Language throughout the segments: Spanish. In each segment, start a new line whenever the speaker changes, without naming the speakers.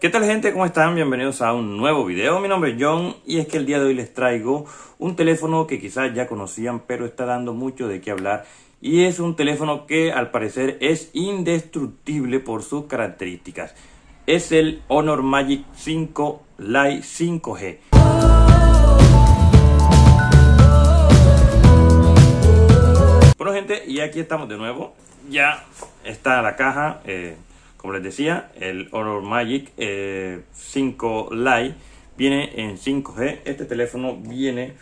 ¿Qué tal gente? ¿Cómo están? Bienvenidos a un nuevo video. Mi nombre es John y es que el día de hoy les traigo un teléfono que quizás ya conocían pero está dando mucho de qué hablar y es un teléfono que al parecer es indestructible por sus características. Es el Honor Magic 5 Lite 5G. Bueno gente, y aquí estamos de nuevo. Ya está la caja. Eh, como les decía, el Honor Magic 5 eh, Lite viene en 5G. Este teléfono viene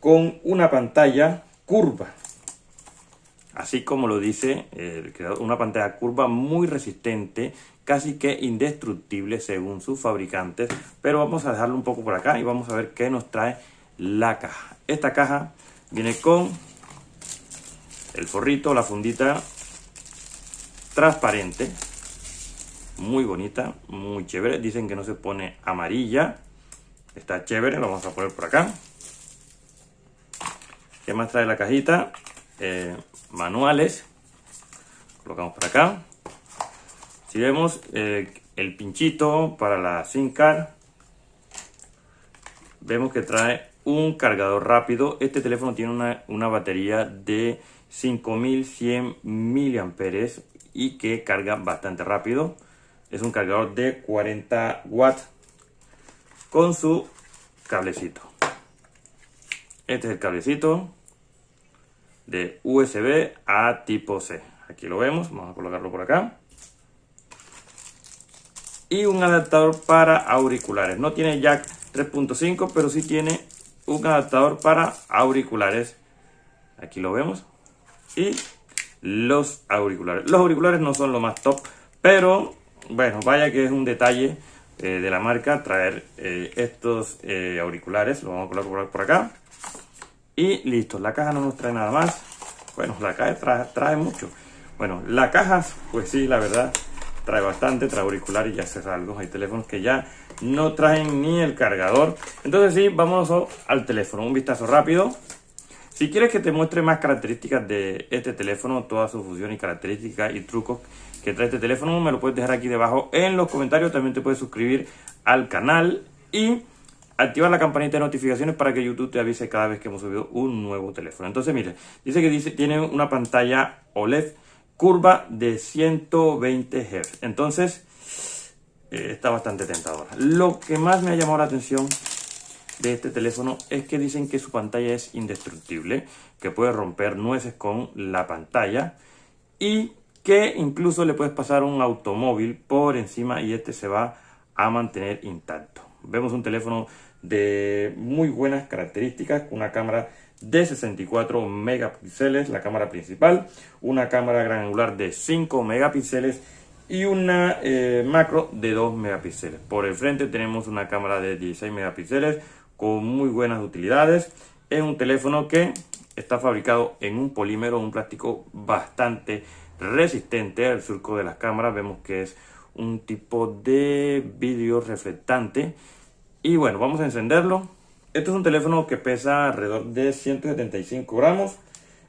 con una pantalla curva. Así como lo dice el una pantalla curva muy resistente, casi que indestructible según sus fabricantes. Pero vamos a dejarlo un poco por acá y vamos a ver qué nos trae la caja. Esta caja viene con el forrito, la fundita transparente muy bonita, muy chévere. Dicen que no se pone amarilla. Está chévere, lo vamos a poner por acá. ¿Qué más trae la cajita? Eh, manuales. Colocamos por acá. Si vemos eh, el pinchito para la SIM card, vemos que trae un cargador rápido. Este teléfono tiene una, batería de 5100 miliamperes y que carga bastante rápido. Es un cargador de 40 watts con su cablecito. Este es el cablecito de USB a tipo C. Aquí lo vemos, vamos a colocarlo por acá. Y un adaptador para auriculares. No tiene jack 3.5, pero sí tiene un adaptador para auriculares. Aquí lo vemos. Y los auriculares. Los auriculares no son lo más top, pero bueno, vaya que es un detalle eh, de la marca traer eh, estos eh, auriculares. Lo vamos a colocar por acá. Y listo, la caja no nos trae nada más. Bueno, la caja trae, mucho. Bueno, la caja, pues sí, la verdad, trae bastante, trae y ya se algo. Hay teléfonos que ya no traen ni el cargador. Entonces sí, vamos al teléfono. Un vistazo rápido. Si quieres que te muestre más características de este teléfono, todas sus funciones y características y trucos que trae este teléfono, me lo puedes dejar aquí debajo en los comentarios. También te puedes suscribir al canal y activar la campanita de notificaciones para que YouTube te avise cada vez que hemos subido un nuevo teléfono. Entonces, mire, dice que dice, tiene una pantalla OLED curva de 120 Hz. Entonces, eh, está bastante tentadora. Lo que más me ha llamado la atención de este teléfono es que dicen que su pantalla es indestructible, que puede romper nueces con la pantalla y que incluso le puedes pasar un automóvil por encima y este se va a mantener intacto. Vemos un teléfono de muy buenas características, una cámara de 64 megapíxeles, la cámara principal, una cámara gran angular de 5 megapíxeles y una eh, macro de 2 megapíxeles. Por el frente tenemos una cámara de 16 megapíxeles, con muy buenas utilidades. Es un teléfono que está fabricado en un polímero, un plástico bastante resistente al surco de las cámaras. Vemos que es un tipo de vídeo reflectante. Y bueno, vamos a encenderlo. Esto es un teléfono que pesa alrededor de 175 gramos.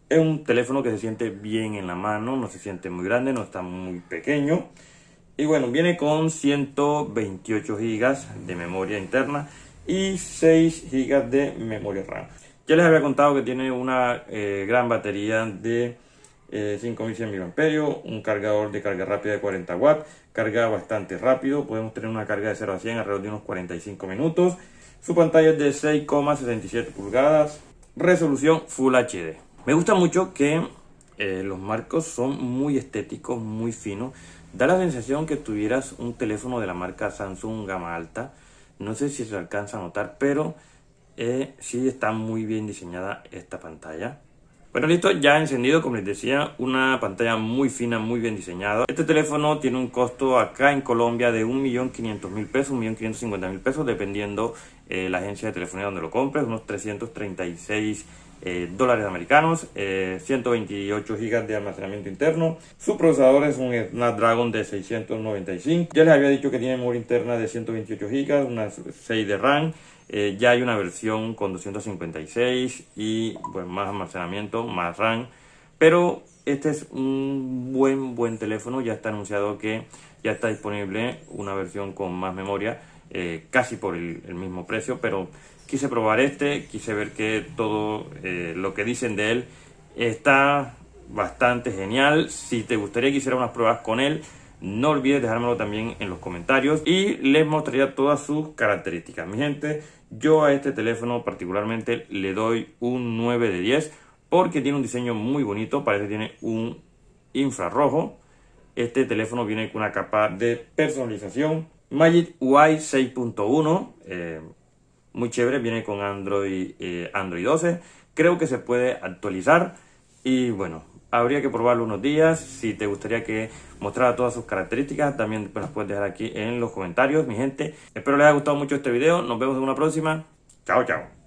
Es un teléfono que se siente bien en la mano, no se siente muy grande, no está muy pequeño. Y bueno, viene con 128 GB de memoria interna y 6 GB de memoria RAM. Ya les había contado que tiene una eh, gran batería de 5100 eh, mAh, un cargador de carga rápida de 40 watts, carga bastante rápido, podemos tener una carga de 0 a 100 alrededor de unos 45 minutos. Su pantalla es de 6,67 pulgadas, resolución Full HD. Me gusta mucho que eh, los marcos son muy estéticos, muy finos. Da la sensación que tuvieras un teléfono de la marca Samsung gama alta. No sé si se alcanza a notar, pero eh, sí está muy bien diseñada esta pantalla. Bueno, listo, ya ha encendido, como les decía, una pantalla muy fina, muy bien diseñada. Este teléfono tiene un costo acá en Colombia de 1.500.000 pesos, 1.550.000 pesos, dependiendo eh, la agencia de telefonía donde lo compres, unos 336 eh, dólares americanos, 128 eh, gigas de almacenamiento interno. Su procesador es un Snapdragon de 695. Ya les había dicho que tiene memoria interna de 128 gigas unas 6 de RAM. Eh, ya hay una versión con 256 y pues, más almacenamiento, más RAM. Pero este es un buen, buen teléfono. Ya está anunciado que ya está disponible una versión con más memoria eh, casi por el, mismo precio, pero quise probar este, quise ver que todo eh, lo que dicen de él está bastante genial. Si te gustaría que hiciera unas pruebas con él, no olvides dejármelo también en los comentarios y les mostraría todas sus características. Mi gente, yo a este teléfono particularmente le doy un 9 de 10 porque tiene un diseño muy bonito, parece que tiene un infrarrojo. Este teléfono viene con una capa de personalización Magic UI 6.1, eh, muy chévere, viene con Android, eh, Android 12. Creo que se puede actualizar y bueno, habría que probarlo unos días. Si te gustaría que mostrara todas sus características, también las puedes dejar aquí en los comentarios, mi gente. Espero les haya gustado mucho este video. Nos vemos en una próxima. Chao, chao.